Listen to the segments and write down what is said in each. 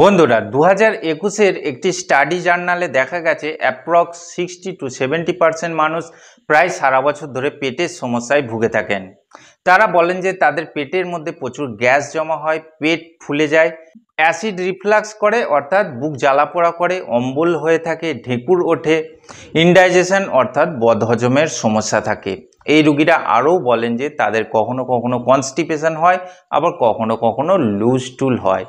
বন্ধুরা দু হাজার একুশের একটি স্টাডি জার্নালে দেখা গেছে approx sixty two seventy percent মানুষ প্রায় সারা বছর ধরে পেটের সমস্যায় ভুগে থাকেন তারা বলেন যে তাদের পেটের মধ্যে প্রচুর গ্যাস জমা হয় পেট ফুলে যায় অ্যাসিড রিফ্লাক্স করে অর্থাৎ বুক জ্বালাপোড়া করে অম্বল হয়ে থাকে ঢেঁকুর ওঠে ইনডাইজেশন অর্থাৎ বদহজমের সমস্যা থাকে এই রুগীরা আরও বলেন যে তাদের কখনো কখনো কনস্টিপেশন হয় আবার কখনো কখনো লুজ টুল হয়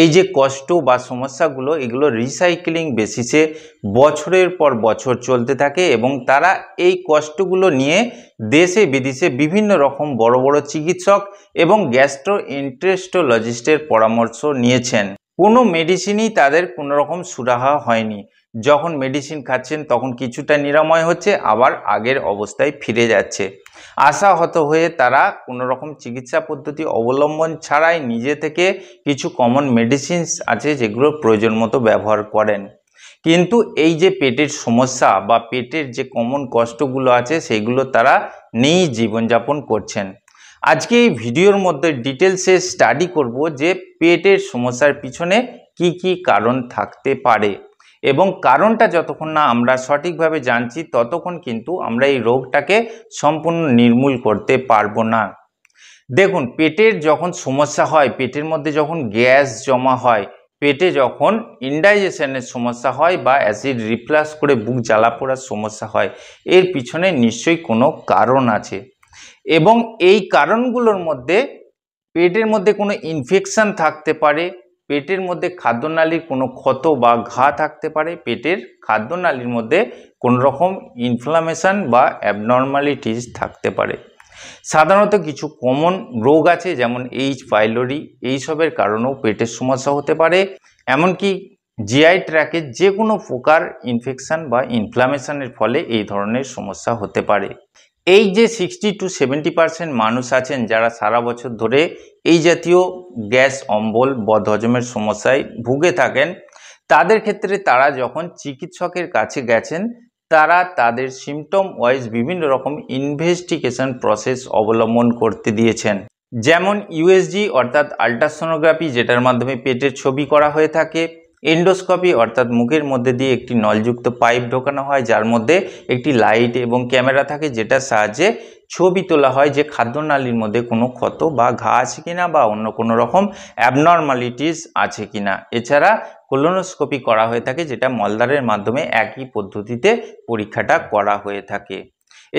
এই যে কষ্ট বা সমস্যাগুলো এগুলো রিসাইক্লিং বেসিসে বছরের পর বছর চলতে থাকে এবং তারা এই কষ্টগুলো নিয়ে দেশে বিদেশে বিভিন্ন রকম বড় বড় চিকিৎসক এবং গ্যাস্ট্রো ইন্টারেস্টোলজিস্টের পরামর্শ নিয়েছেন কোনো মেডিসিনই তাদের কোনোরকম সুরাহা হয়নি যখন মেডিসিন খাচ্ছেন তখন কিছুটা নিরাময় হচ্ছে আবার আগের অবস্থায় ফিরে যাচ্ছে আশাহত হয়ে তারা কোনো রকম চিকিৎসা পদ্ধতি অবলম্বন ছাড়াই নিজে থেকে কিছু কমন মেডিসিনস আছে যেগুলো প্রয়োজন মতো ব্যবহার করেন কিন্তু এই যে পেটের সমস্যা বা পেটের যে কমন কষ্টগুলো আছে সেগুলো তারা নিয়েই জীবনযাপন করছেন আজকে এই ভিডিওর মধ্যে ডিটেলসে স্টাডি করব যে পেটের সমস্যার পিছনে কি কি কারণ থাকতে পারে এবং কারণটা যতক্ষণ না আমরা সঠিকভাবে জানছি ততক্ষণ কিন্তু আমরা এই রোগটাকে সম্পূর্ণ নির্মূল করতে পারবো না দেখুন পেটের যখন সমস্যা হয় পেটের মধ্যে যখন গ্যাস জমা হয় পেটে যখন ইন্ডাইজেশনের সমস্যা হয় বা অ্যাসিড রিপ্লাস করে বুক জ্বালা পড়ার সমস্যা হয় এর পিছনে নিশ্চয়ই কোনো কারণ আছে এবং এই কারণগুলোর মধ্যে পেটের মধ্যে কোনো ইনফেকশান থাকতে পারে পেটের মধ্যে খাদ্যনালীর কোনো ক্ষত বা ঘা থাকতে পারে পেটের খাদ্যনালীর মধ্যে কোনো রকম ইনফ্লামেশান বা অ্যাবনর্মালিটিস থাকতে পারে সাধারণত কিছু কমন রোগ আছে যেমন এইচ পাইলোরি এইসবের কারণেও পেটের সমস্যা হতে পারে এমনকি জিআই ট্র্যাকে যে কোনো প্রকার ইনফেকশান বা ইনফ্লামেশানের ফলে এই ধরনের সমস্যা হতে পারে এই যে সিক্সটি টু সেভেন্টি পারসেন্ট মানুষ আছেন যারা সারা বছর ধরে এই জাতীয় গ্যাস অম্বল বদহজমের সমস্যায় ভুগে থাকেন তাদের ক্ষেত্রে তারা যখন চিকিৎসকের কাছে গেছেন তারা তাদের সিমটম ওয়াইজ বিভিন্ন রকম ইনভেস্টিগেশন প্রসেস অবলম্বন করতে দিয়েছেন যেমন ইউএসজি অর্থাৎ আলট্রাসোনোগ্রাফি যেটার মাধ্যমে পেটের ছবি করা হয়ে থাকে এন্ডোস্কপি অর্থাৎ মুখের মধ্যে দিয়ে একটি নলযুক্ত পাইপ ঢোকানো হয় যার মধ্যে একটি লাইট এবং ক্যামেরা থাকে যেটার সাহায্যে ছবি তোলা হয় যে খাদ্যনালীর মধ্যে কোনো ক্ষত বা ঘা আছে কিনা বা অন্য কোনো রকম অ্যাবনর্মালিটিস আছে কিনা এছাড়া কোলোনোস্কোপি করা হয়ে থাকে যেটা মলদারের মাধ্যমে একই পদ্ধতিতে পরীক্ষাটা করা হয়ে থাকে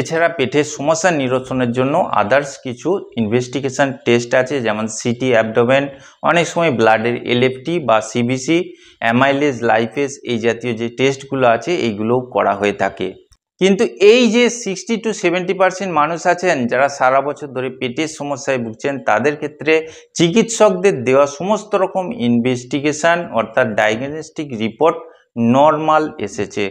এছাড়া পেটের সমস্যা নিরসনের জন্য আদার্স কিছু ইনভেস্টিগেশন টেস্ট আছে যেমন সিটি অ্যাবডোমেন অনেক সময় ব্লাডের এলএফটি বা সিবিসি অ্যামাইলেজ লাইফেস এই জাতীয় যে টেস্টগুলো আছে এইগুলোও করা হয়ে থাকে কিন্তু এই যে সিক্সটি টু সেভেন্টি পার্সেন্ট মানুষ আছেন যারা সারা বছর ধরে পেটের সমস্যায় ভুগছেন তাদের ক্ষেত্রে চিকিৎসকদের দেওয়া সমস্ত রকম ইনভেস্টিগেশন অর্থাৎ ডায়াগনস্টিক রিপোর্ট নর্মাল এসেছে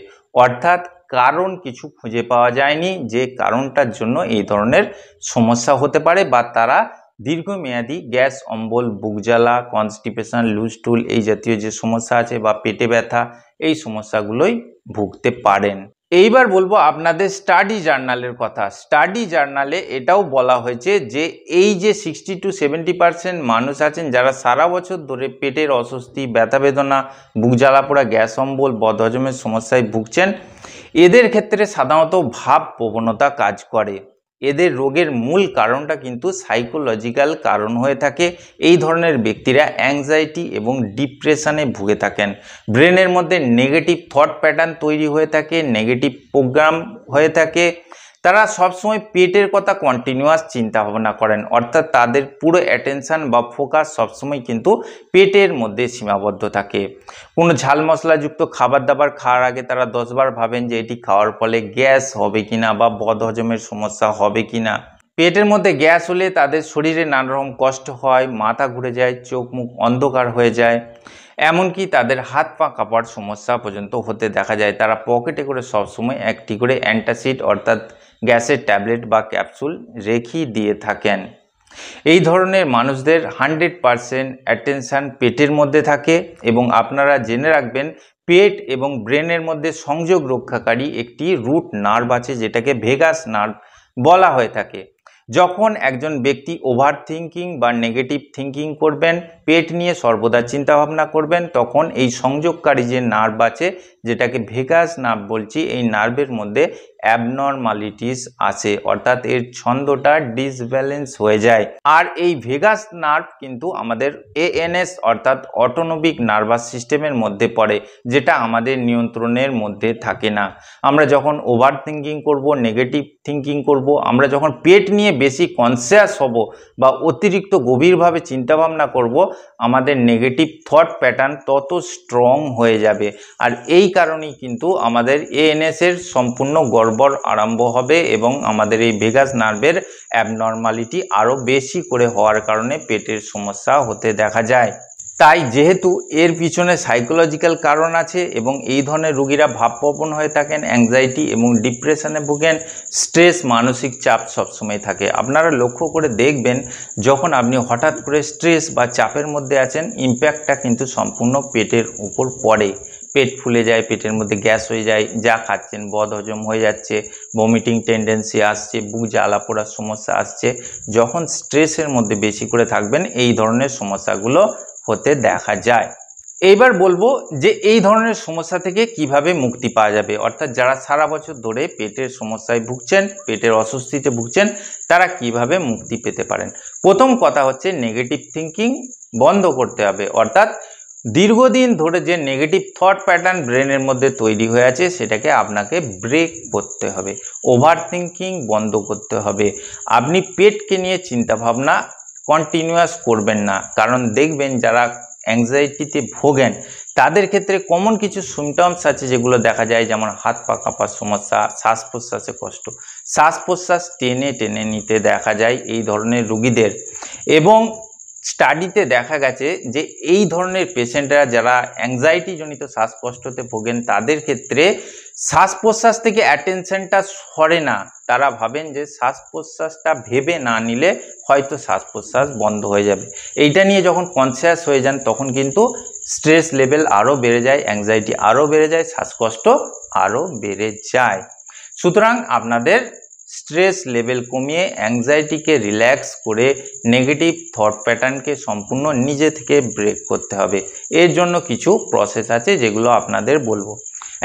অর্থাৎ কারণ কিছু খুঁজে পাওয়া যায়নি যে কারণটার জন্য এই ধরনের সমস্যা হতে পারে বা তারা দীর্ঘমেয়াদী গ্যাস অম্বল বুকজ্বালা কনস্টিপেশন লুজটুল এই জাতীয় যে সমস্যা আছে বা পেটে ব্যথা এই সমস্যাগুলোই ভুগতে পারেন এইবার বলবো আপনাদের স্টাডি জার্নালের কথা স্টাডি জার্নালে এটাও বলা হয়েছে যে এই যে সিক্সটি টু সেভেন্টি পারসেন্ট মানুষ আছেন যারা সারা বছর ধরে পেটের অস্বস্তি ব্যথা বেদনা বুক জ্বালা পোড়া গ্যাস অম্বল বদহজমের সমস্যায় ভুগছেন এদের ক্ষেত্রে সাধারণত ভাব প্রবণতা কাজ করে এদের রোগের মূল কারণটা কিন্তু সাইকোলজিক্যাল কারণ হয়ে থাকে এই ধরনের ব্যক্তিরা অ্যাংজাইটি এবং ডিপ্রেশনে ভুগে থাকেন ব্রেনের মধ্যে নেগেটিভ থট প্যাটার্ন তৈরি হয়ে থাকে নেগেটিভ প্রোগ্রাম হয়ে থাকে তারা সবসময় পেটের কথা কন্টিনিউয়াস চিন্তা ভাবনা করেন অর্থাৎ তাদের পুরো অ্যাটেনশান বা ফোকাস সবসময় কিন্তু পেটের মধ্যে সীমাবদ্ধ থাকে কোনো ঝাল মশলাযুক্ত খাবার দাবার খাওয়ার আগে তারা দশবার ভাবেন যে এটি খাওয়ার ফলে গ্যাস হবে কিনা বা বদহজমের সমস্যা হবে কিনা পেটের মধ্যে গ্যাস হলে তাদের শরীরে নানা রকম কষ্ট হয় মাথা ঘুরে যায় চোখ মুখ অন্ধকার হয়ে যায় এমনকি তাদের হাত পা কাপড় সমস্যা পর্যন্ত হতে দেখা যায় তারা পকেটে করে সবসময় একটি করে অ্যান্টাসিড অর্থাৎ গ্যাসের ট্যাবলেট বা ক্যাপসুল রেখেই দিয়ে থাকেন এই ধরনের মানুষদের হান্ড্রেড পারসেন্ট অ্যাটেনশান পেটের মধ্যে থাকে এবং আপনারা জেনে রাখবেন পেট এবং ব্রেনের মধ্যে সংযোগ রক্ষাকারী একটি রুট নার্ভ আছে যেটাকে ভেগাস নার্ভ বলা হয়ে থাকে যখন একজন ব্যক্তি ওভার থিঙ্কিং বা নেগেটিভ থিঙ্কিং করবেন পেট নিয়ে সর্বদা চিন্তাভাবনা করবেন তখন এই সংযোগকারী যে নার্ভ আছে যেটাকে ভেগাস নার্ভ বলছি এই নার্ভের মধ্যে অ্যাবনর্মালিটিস আসে অর্থাৎ এর ছন্দটা ডিসব্যালেন্স হয়ে যায় আর এই ভেগাস নার্ভ কিন্তু আমাদের এএনএস অর্থাৎ অটোনোমিক নার্ভাস সিস্টেমের মধ্যে পড়ে যেটা আমাদের নিয়ন্ত্রণের মধ্যে থাকে না আমরা যখন ওভার থিঙ্কিং করবো নেগেটিভ থিঙ্কিং করবো আমরা যখন পেট নিয়ে বেশি কনসিয়াস হব বা অতিরিক্ত গভীরভাবে চিন্তাভাবনা করব আমাদের নেগেটিভ থট প্যাটার্ন তত স্ট্রং হয়ে যাবে আর এই কারণেই কিন্তু আমাদের এএনএসের সম্পূর্ণ গড়বড় আরম্ভ হবে এবং আমাদের এই ভেগাস নার্ভের অ্যাবনর্মালিটি আরও বেশি করে হওয়ার কারণে পেটের সমস্যা হতে দেখা যায় তাই যেহেতু এর পিছনে সাইকোলজিক্যাল কারণ আছে এবং এই ধরনের রুগীরা ভাবপ্রবণ হয়ে থাকেন অ্যাংজাইটি এবং ডিপ্রেশনে ভুগেন স্ট্রেস মানসিক চাপ সবসময় থাকে আপনারা লক্ষ্য করে দেখবেন যখন আপনি হঠাৎ করে স্ট্রেস বা চাপের মধ্যে আছেন ইম্প্যাক্টটা কিন্তু সম্পূর্ণ পেটের উপর পড়ে পেট ফুলে যায় পেটের মধ্যে গ্যাস হয়ে যায় যা খাচ্ছেন বদ হজম হয়ে যাচ্ছে ভমিটিং টেন্ডেন্সি আসছে বুক জ্বালা পোড়ার সমস্যা আসছে যখন স্ট্রেসের মধ্যে বেশি করে থাকবেন এই ধরনের সমস্যাগুলো হতে দেখা যায় এইবার বলবো যে এই ধরনের সমস্যা থেকে কিভাবে মুক্তি পাওয়া যাবে অর্থাৎ যারা সারা বছর ধরে পেটের সমস্যায় ভুগছেন পেটের অস্বস্তিতে ভুগছেন তারা কিভাবে মুক্তি পেতে পারেন প্রথম কথা হচ্ছে নেগেটিভ থিঙ্কিং বন্ধ করতে হবে অর্থাৎ দীর্ঘদিন ধরে যে নেগেটিভ থট প্যাটার্ন ব্রেনের মধ্যে তৈরি হয়ে আছে সেটাকে আপনাকে ব্রেক করতে হবে ওভার থিঙ্কিং বন্ধ করতে হবে আপনি পেটকে নিয়ে চিন্তাভাবনা কন্টিনিউয়াস করবেন না কারণ দেখবেন যারা অ্যাংজাইটিতে ভোগেন তাদের ক্ষেত্রে কমন কিছু সিমটমস আছে যেগুলো দেখা যায় যেমন হাত পা কাঁপার সমস্যা শ্বাস প্রশ্বাসে কষ্ট শ্বাস প্রশ্বাস টেনে টেনে নিতে দেখা যায় এই ধরনের রুগীদের এবং স্টাডিতে দেখা গেছে যে এই ধরনের পেশেন্টরা যারা অ্যাংজাইটিজনিত শ্বাসকষ্টতে ভোগেন তাদের ক্ষেত্রে শ্বাস প্রশ্বাস থেকে অ্যাটেনশনটা সরে না তারা ভাবেন যে শ্বাস প্রশ্বাসটা ভেবে না নিলে হয়তো শ্বাস প্রশ্বাস বন্ধ হয়ে যাবে এইটা নিয়ে যখন কনসিয়াস হয়ে যান তখন কিন্তু স্ট্রেস লেভেল আরও বেড়ে যায় অ্যাংজাইটি আরও বেড়ে যায় শ্বাসকষ্ট আরও বেড়ে যায় সুতরাং আপনাদের স্ট্রেস লেভেল কমিয়ে অ্যাংজাইটিকে রিল্যাক্স করে নেগেটিভ থট প্যাটার্নকে সম্পূর্ণ নিজে থেকে ব্রেক করতে হবে এর জন্য কিছু প্রসেস আছে যেগুলো আপনাদের বলবো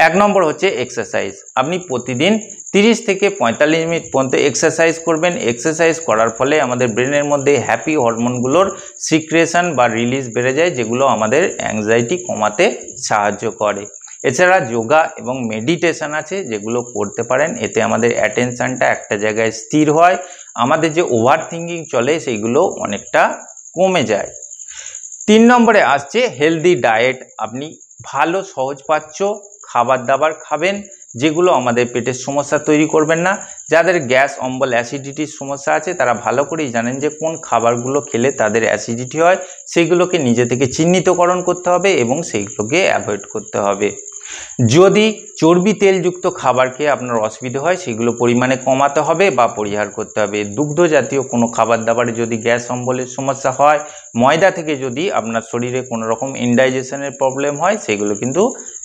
এক নম্বর হচ্ছে এক্সারসাইজ আপনি প্রতিদিন 30 থেকে পঁয়তাল্লিশ মিনিট পর্যন্ত এক্সারসাইজ করবেন এক্সারসাইজ করার ফলে আমাদের ব্রেনের মধ্যে হ্যাপি হরমোনগুলোর সিক্রেশন বা রিলিজ বেড়ে যায় যেগুলো আমাদের অ্যাংজাইটি কমাতে সাহায্য করে এছাড়া যোগা এবং মেডিটেশন আছে যেগুলো করতে পারেন এতে আমাদের অ্যাটেনশানটা একটা জায়গায় স্থির হয় আমাদের যে ওভার থিঙ্কিং চলে সেইগুলো অনেকটা কমে যায় তিন নম্বরে আসছে হেলদি ডায়েট আপনি ভালো সহজ পাচ্ছ খাবার দাবার খাবেন যেগুলো আমাদের পেটের সমস্যা তৈরি করবেন না যাদের গ্যাস অম্বল অ্যাসিডিটির সমস্যা আছে তারা ভালো করেই জানেন যে কোন খাবারগুলো খেলে তাদের অ্যাসিডিটি হয় সেইগুলোকে নিজে থেকে চিহ্নিতকরণ করতে হবে এবং সেইগুলোকে অ্যাভয়েড করতে হবে যদি চর্বি তেলযুক্ত খাবারকে আপনার অসুবিধে হয় সেগুলো পরিমাণে কমাতে হবে বা পরিহার করতে হবে দুগ্ধ জাতীয় কোনো খাবার দাবারে যদি গ্যাস অম্বলের সমস্যা হয় ময়দা থেকে যদি আপনার শরীরে কোনো রকম ইনডাইজেশনের প্রবলেম হয় সেগুলো কিন্তু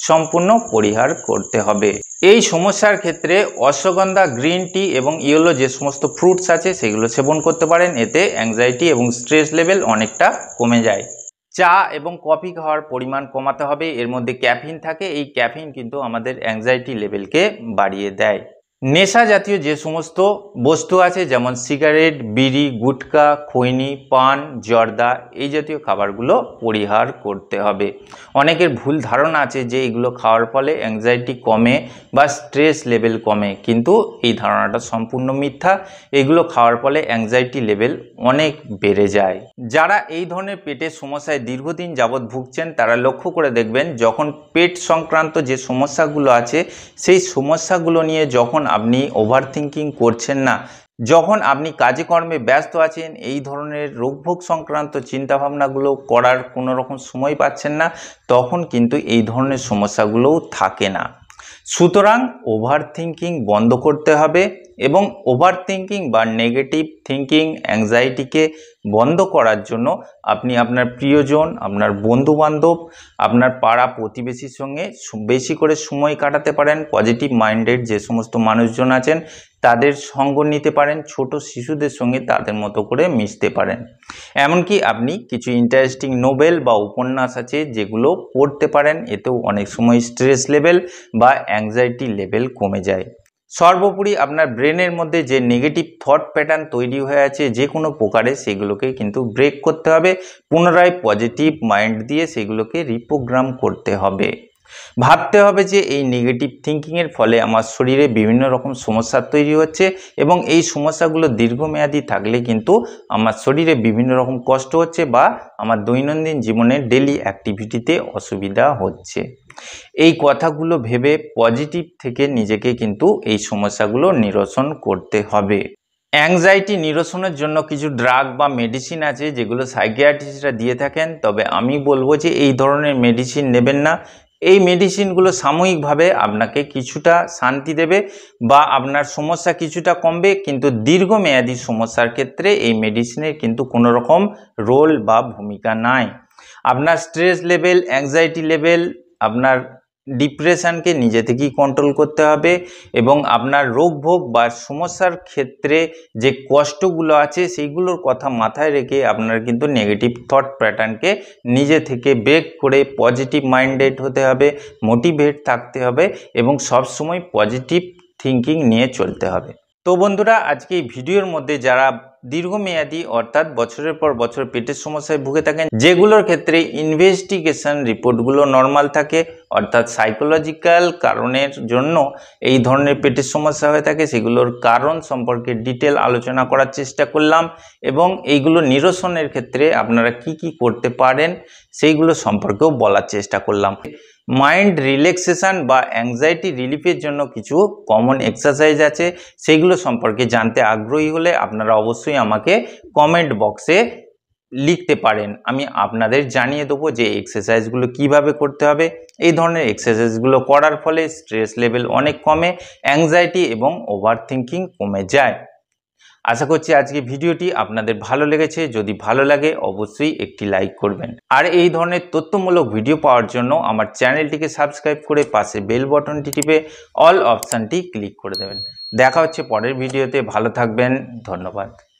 সম্পূর্ণ পরিহার করতে হবে এই সমস্যার ক্ষেত্রে অশ্বগন্ধা গ্রিন টি এবং ইয়েলো যে সমস্ত ফ্রুটস আছে সেগুলো সেবন করতে পারেন এতে অ্যাংজাইটি এবং স্ট্রেস লেভেল অনেকটা কমে যায় চা এবং কফি খাওয়ার পরিমাণ কমাতে হবে এর মধ্যে ক্যাফিন থাকে এই ক্যাফিন কিন্তু আমাদের অ্যাংজাইটি লেভেলকে বাড়িয়ে দেয় নেশা জাতীয় যে সমস্ত বস্তু আছে যেমন সিগারেট বিড়ি গুটকা খৈনি পান জর্দা এই জাতীয় খাবারগুলো পরিহার করতে হবে অনেকের ভুল ধারণা আছে যে এগুলো খাওয়ার ফলে অ্যাংজাইটি কমে বা স্ট্রেস লেভেল কমে কিন্তু এই ধারণাটা সম্পূর্ণ মিথ্যা এগুলো খাওয়ার ফলে অ্যাংজাইটি লেভেল অনেক বেড়ে যায় যারা এই ধরনের পেটের সমস্যায় দীর্ঘদিন যাবৎ ভুগছেন তারা লক্ষ্য করে দেখবেন যখন পেট সংক্রান্ত যে সমস্যাগুলো আছে সেই সমস্যাগুলো নিয়ে যখন আপনি ওভার থিঙ্কিং করছেন না যখন আপনি কাজে কর্মে ব্যস্ত আছেন এই ধরনের রোগভোগ সংক্রান্ত চিন্তাভাবনাগুলো করার কোনো রকম সময় পাচ্ছেন না তখন কিন্তু এই ধরনের সমস্যাগুলোও থাকে না সুতরাং ওভার থিঙ্কিং বন্ধ করতে হবে এবং ওভার থিঙ্কিং বা নেগেটিভ থিঙ্কিং অ্যাংজাইটিকে বন্ধ করার জন্য আপনি আপনার প্রিয়জন আপনার বন্ধুবান্ধব আপনার পাড়া প্রতিবেশীর সঙ্গে বেশি করে সময় কাটাতে পারেন পজিটিভ মাইন্ডের যে সমস্ত মানুষজন আছেন তাদের সঙ্গ নিতে পারেন ছোট শিশুদের সঙ্গে তাদের মতো করে মিশতে পারেন এমনকি আপনি কিছু ইন্টারেস্টিং নোবেল বা উপন্যাস আছে যেগুলো পড়তে পারেন এতেও অনেক সময় স্ট্রেস লেভেল বা অ্যাংজাইটি লেভেল কমে যায় সর্বোপরি আপনার ব্রেনের মধ্যে যে নেগেটিভ থট প্যাটার্ন তৈরি হয়ে আছে যে কোনো প্রকারে সেগুলোকে কিন্তু ব্রেক করতে হবে পুনরায় পজিটিভ মাইন্ড দিয়ে সেগুলোকে রিপ্রোগ্রাম করতে হবে ভাবতে হবে যে এই নেগেটিভ থিঙ্কিংয়ের ফলে আমার শরীরে বিভিন্ন রকম সমস্যা তৈরি হচ্ছে এবং এই সমস্যাগুলো দীর্ঘমেয়াদী থাকলে কিন্তু আমার শরীরে বিভিন্ন রকম কষ্ট হচ্ছে বা আমার দৈনন্দিন জীবনের ডেলি অ্যাক্টিভিটিতে অসুবিধা হচ্ছে এই কথাগুলো ভেবে পজিটিভ থেকে নিজেকে কিন্তু এই সমস্যাগুলো নিরসন করতে হবে অ্যাংজাইটি নিরসনের জন্য কিছু ড্রাগ বা মেডিসিন আছে যেগুলো সাইকিয়াট্রিস্টরা দিয়ে থাকেন তবে আমি বলবো যে এই ধরনের মেডিসিন নেবেন না এই মেডিসিনগুলো সাময়িকভাবে আপনাকে কিছুটা শান্তি দেবে বা আপনার সমস্যা কিছুটা কমবে কিন্তু দীর্ঘমেয়াদী সমস্যার ক্ষেত্রে এই মেডিসিনের কিন্তু কোনো রকম রোল বা ভূমিকা নাই আপনার স্ট্রেস লেভেল অ্যাংজাইটি লেভেল আপনার ডিপ্রেশানকে নিজে থেকেই কন্ট্রোল করতে হবে এবং আপনার রোগ ভোগ বা সমস্যার ক্ষেত্রে যে কষ্টগুলো আছে সেইগুলোর কথা মাথায় রেখে আপনার কিন্তু নেগেটিভ থট প্যাটার্নকে নিজে থেকে ব্রেক করে পজিটিভ মাইন্ডেড হতে হবে মোটিভেট থাকতে হবে এবং সবসময় পজিটিভ থিঙ্কিং নিয়ে চলতে হবে তো বন্ধুরা আজকে এই ভিডিওর মধ্যে যারা দীর্ঘমেয়াদী অর্থাৎ বছরের পর বছর পেটের সমস্যায় ভুগে থাকেন যেগুলোর ক্ষেত্রে ইনভেস্টিগেশন রিপোর্টগুলো নর্মাল থাকে অর্থাৎ সাইকোলজিক্যাল কারণের জন্য এই ধরনের পেটের সমস্যা হয়ে থাকে সেগুলোর কারণ সম্পর্কে ডিটেল আলোচনা করার চেষ্টা করলাম এবং এইগুলো নিরসনের ক্ষেত্রে আপনারা কি কি করতে পারেন সেইগুলো সম্পর্কেও বলার চেষ্টা করলাম মাইন্ড রিল্যাক্সেশান বা অ্যাংজাইটি রিলিফের জন্য কিছু কমন এক্সারসাইজ আছে সেইগুলো সম্পর্কে জানতে আগ্রহী হলে আপনারা অবশ্যই আমাকে কমেন্ট বক্সে লিখতে পারেন আমি আপনাদের জানিয়ে দেবো যে এক্সারসাইজগুলো কিভাবে করতে হবে এই ধরনের এক্সারসাইজগুলো করার ফলে স্ট্রেস লেভেল অনেক কমে অ্যাংজাইটি এবং ওভার থিঙ্কিং কমে যায় আশা করছি আজকে ভিডিওটি আপনাদের ভালো লেগেছে যদি ভালো লাগে অবশ্যই একটি লাইক করবেন আর এই ধরনের তথ্যমূলক ভিডিও পাওয়ার জন্য আমার চ্যানেলটিকে সাবস্ক্রাইব করে পাশে বেল বটনটি টিপে অল অপশানটি ক্লিক করে দেবেন দেখা হচ্ছে পরের ভিডিওতে ভালো থাকবেন ধন্যবাদ